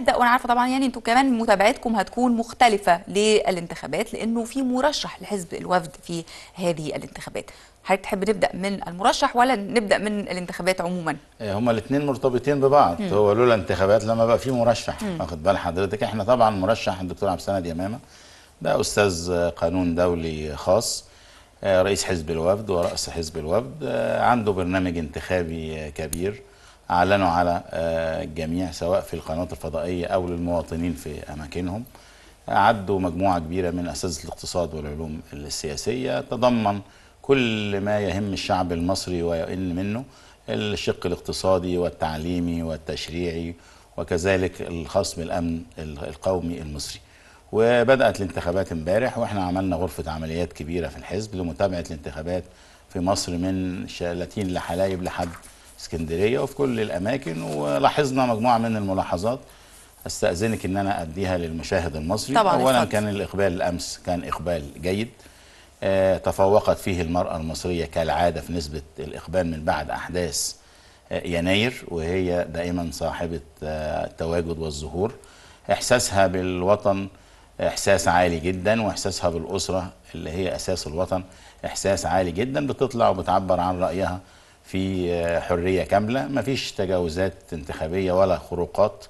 نبدا وانا عارفه طبعا يعني انتوا كمان متابعتكم هتكون مختلفه للانتخابات لانه في مرشح لحزب الوفد في هذه الانتخابات حضرتك تحب نبدا من المرشح ولا نبدا من الانتخابات عموما إيه، هما الاثنين مرتبطين ببعض مم. هو لولا انتخابات لما بقى في مرشح واخد بال حضرتك احنا طبعا مرشح الدكتور عبد السند يمامه ده استاذ قانون دولي خاص آه، رئيس حزب الوفد ورأس حزب الوفد آه، عنده برنامج انتخابي كبير أعلنوا على آه، الجميع سواء في القنوات الفضائية أو للمواطنين في أماكنهم عدوا مجموعة كبيرة من أساتذة الاقتصاد والعلوم السياسية تضمن كل ما يهم الشعب المصري ويقل منه الشق الاقتصادي والتعليمي والتشريعي وكذلك الخاص بالأمن القومي المصري وبدأت الانتخابات امبارح واحنا عملنا غرفة عمليات كبيرة في الحزب لمتابعة الانتخابات في مصر من شلاتين لحلايب لحد اسكندريه وفي كل الاماكن ولاحظنا مجموعه من الملاحظات استاذنك ان انا اديها للمشاهد المصري طبعا اولا الفضل. كان الاقبال الامس كان اقبال جيد آه، تفوقت فيه المراه المصريه كالعاده في نسبه الاقبال من بعد احداث آه، يناير وهي دائما صاحبه آه، التواجد والظهور احساسها بالوطن احساس عالي جدا واحساسها بالاسره اللي هي اساس الوطن احساس عالي جدا بتطلع وبتعبر عن رايها في آه، حرية كاملة مفيش تجاوزات انتخابية ولا خروقات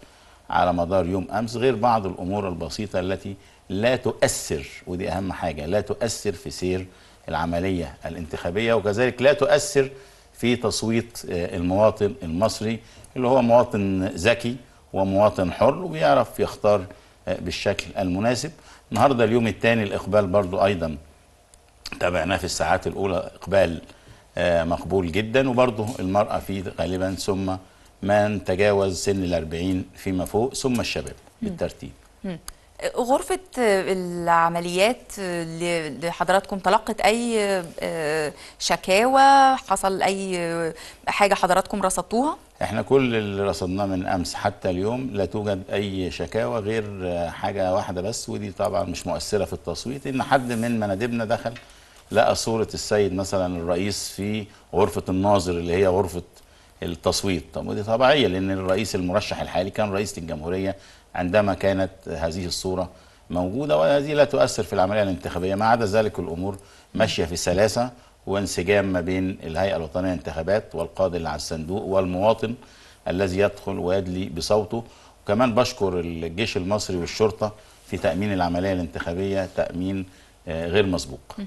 على مدار يوم أمس غير بعض الأمور البسيطة التي لا تؤثر ودي أهم حاجة لا تؤثر في سير العملية الانتخابية وكذلك لا تؤثر في تصويت آه، المواطن المصري اللي هو مواطن ذكي ومواطن حر وبيعرف يختار آه، بالشكل المناسب النهاردة اليوم الثاني الإقبال برضو أيضا تابعناه في الساعات الأولى إقبال آه، مقبول جدا وبرضه المرأة فيه غالبا ثم من تجاوز سن الأربعين فيما فوق ثم الشباب بالترتيب غرفة آه، العمليات اللي آه، حضراتكم تلقت أي شكاوى حصل أي حاجة حضراتكم رصدتوها؟ احنا كل اللي رصدناه من أمس حتى اليوم لا توجد أي شكاوى غير حاجة واحدة بس ودي طبعا مش مؤثرة في التصويت إن حد من مناديبنا دخل لقى صورة السيد مثلا الرئيس في غرفة الناظر اللي هي غرفة التصويت طب ودي طبيعية لأن الرئيس المرشح الحالي كان رئيس الجمهورية عندما كانت هذه الصورة موجودة وهذه لا تؤثر في العملية الانتخابية ما عدا ذلك الأمور ماشية في سلاسة وانسجام ما بين الهيئة الوطنية للانتخابات والقاضي اللي على الصندوق والمواطن الذي يدخل ويدلي بصوته وكمان بشكر الجيش المصري والشرطة في تأمين العملية الانتخابية تأمين آه، غير مسبوق